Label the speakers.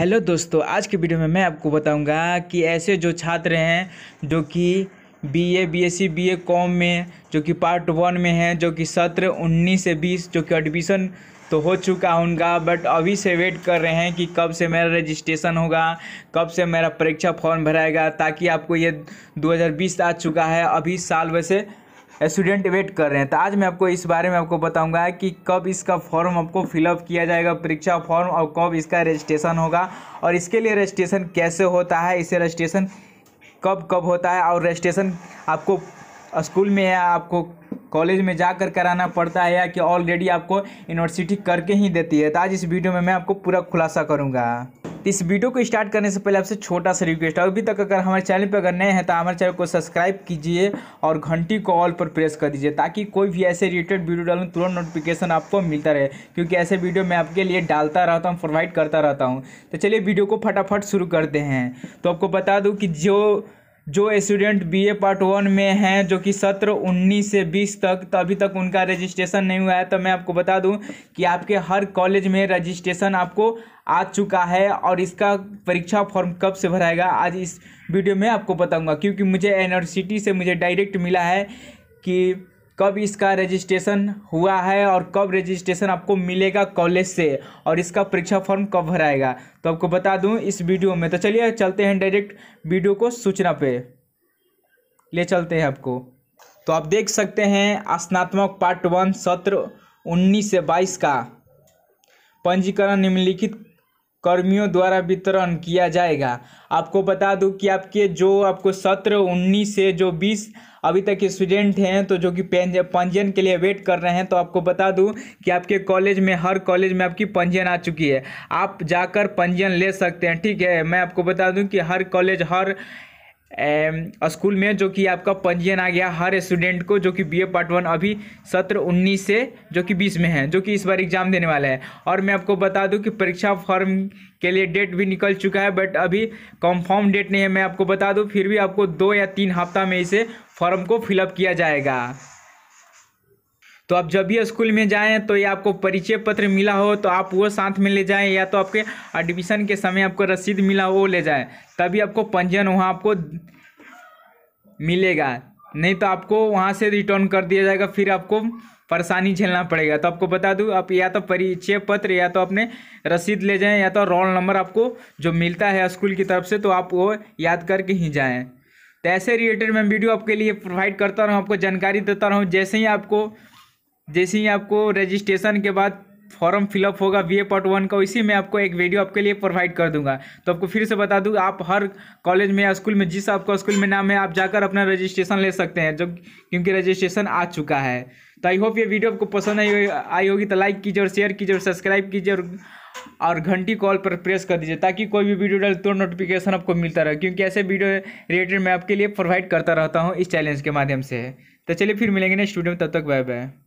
Speaker 1: hello दोस्तों आज के वीडियो में मैं आपको बताऊंगा कि ऐसे जो छात्र हैं जो कि बीए बीएससी बीए कॉम में जो कि पार्ट वन में हैं जो कि सत्र उन्नीस से बीस जो कि एडमिशन तो हो चुका है उनका बट अभी से वेट कर रहे हैं कि कब से मेरा रजिस्ट्रेशन होगा कब से मेरा परीक्षा फॉर्म भराएगा ताकि आपको ये 2020 आ चुका है अभी साल वैसे स्टूडेंट वेट कर रहे हैं तो आज मैं आपको इस बारे में आपको बताऊंगा कि कब इसका फॉर्म आपको फिलअप किया जाएगा परीक्षा फॉर्म और कब इसका रजिस्ट्रेशन होगा और इसके लिए रजिस्ट्रेशन कैसे होता है इसे रजिस्ट्रेशन कब कब होता है और रजिस्ट्रेशन आपको स्कूल में या आपको कॉलेज में जाकर कराना पड़ता है या कि ऑलरेडी आपको यूनिवर्सिटी करके ही देती है तो आज इस वीडियो में मैं आपको पूरा खुलासा करूँगा तो इस वीडियो को स्टार्ट करने से पहले आपसे छोटा सा रिक्वेस्ट है अभी तक अगर हमारे चैनल पर अगर नए हैं तो हमारे चैनल को सब्सक्राइब कीजिए और घंटी को ऑल पर प्रेस कर दीजिए ताकि कोई भी ऐसे रिलेटेड वीडियो डालूँ तुरंत नोटिफिकेशन आपको मिलता रहे क्योंकि ऐसे वीडियो मैं आपके लिए डालता रहता हूँ प्रोवाइड करता रहता हूँ तो चलिए वीडियो को फटाफट शुरू करते हैं तो आपको बता दूँ कि जो जो स्टूडेंट बीए पार्ट वन में हैं जो कि सत्र 19 से 20 तक तो अभी तक उनका रजिस्ट्रेशन नहीं हुआ है तो मैं आपको बता दूं कि आपके हर कॉलेज में रजिस्ट्रेशन आपको आ चुका है और इसका परीक्षा फॉर्म कब से भराएगा आज इस वीडियो में आपको बताऊंगा क्योंकि मुझे यूनिवर्सिटी से मुझे डायरेक्ट मिला है कि कब इसका रजिस्ट्रेशन हुआ है और कब रजिस्ट्रेशन आपको मिलेगा कॉलेज से और इसका परीक्षा फॉर्म कब भराएगा तो आपको बता दूं इस वीडियो में तो चलिए चलते हैं डायरेक्ट वीडियो को सूचना पे ले चलते हैं आपको तो आप देख सकते हैं स्नात्मक पार्ट वन सत्र उन्नीस से बाईस का पंजीकरण निम्नलिखित कर्मियों द्वारा वितरण किया जाएगा आपको बता दूं कि आपके जो आपको सत्र उन्नीस से जो बीस अभी तक के स्टूडेंट हैं तो जो कि पंजीयन के लिए वेट कर रहे हैं तो आपको बता दूं कि आपके कॉलेज में हर कॉलेज में आपकी पंजीयन आ चुकी है आप जाकर पंजीयन ले सकते हैं ठीक है मैं आपको बता दूं कि हर कॉलेज हर स्कूल में जो कि आपका पंजीयन आ गया हर स्टूडेंट को जो कि बी ए पार्ट वन अभी सत्र उन्नीस से जो कि बीस में है जो कि इस बार एग्जाम देने वाला है और मैं आपको बता दूं कि परीक्षा फॉर्म के लिए डेट भी निकल चुका है बट अभी कंफर्म डेट नहीं है मैं आपको बता दूं फिर भी आपको दो या तीन हफ्ता में इसे फॉर्म को फिलअप किया जाएगा तो आप जब भी स्कूल में जाएँ तो ये आपको परिचय पत्र मिला हो तो आप वो साथ में ले जाएँ या तो आपके एडमिशन के समय आपको रसीद मिला हो वो ले जाएँ तभी आपको पंजीयन वहाँ आपको मिलेगा नहीं तो आपको वहाँ से रिटर्न कर दिया जाएगा फिर आपको परेशानी झेलना पड़ेगा तो आपको बता दूँ आप या तो परिचय पत्र या तो अपने रसीद ले जाएँ या तो रोल नंबर आपको जो मिलता है स्कूल की तरफ से तो आप वो याद करके ही जाएँ तो ऐसे रिलेटेड मैं वीडियो आपके लिए प्रोवाइड करता रहूँ आपको जानकारी देता रहूँ जैसे ही आपको जैसे ही आपको रजिस्ट्रेशन के बाद फॉर्म फिलअप होगा बी ए पार्ट वन का उसी में आपको एक वीडियो आपके लिए प्रोवाइड कर दूंगा तो आपको फिर से बता दूँ आप हर कॉलेज में या स्कूल में जिस आपका स्कूल में नाम है आप जाकर अपना रजिस्ट्रेशन ले सकते हैं जब क्योंकि रजिस्ट्रेशन आ चुका है तो आई होप ये वीडियो आपको पसंद आई आई होगी तो लाइक कीजिए और शेयर कीजिए और सब्सक्राइब कीजिए और और घंटी कॉल पर प्रेस कर दीजिए ताकि कोई भी वीडियो डाल तो नोटिफिकेशन आपको मिलता रहे क्योंकि ऐसे वीडियो रिलेटेड मैं आपके लिए प्रोवाइड करता रहता हूँ इस चैलेंज के माध्यम से तो चलिए फिर मिलेंगे नेक्स्ट वीडियो में तब तक बाय बाय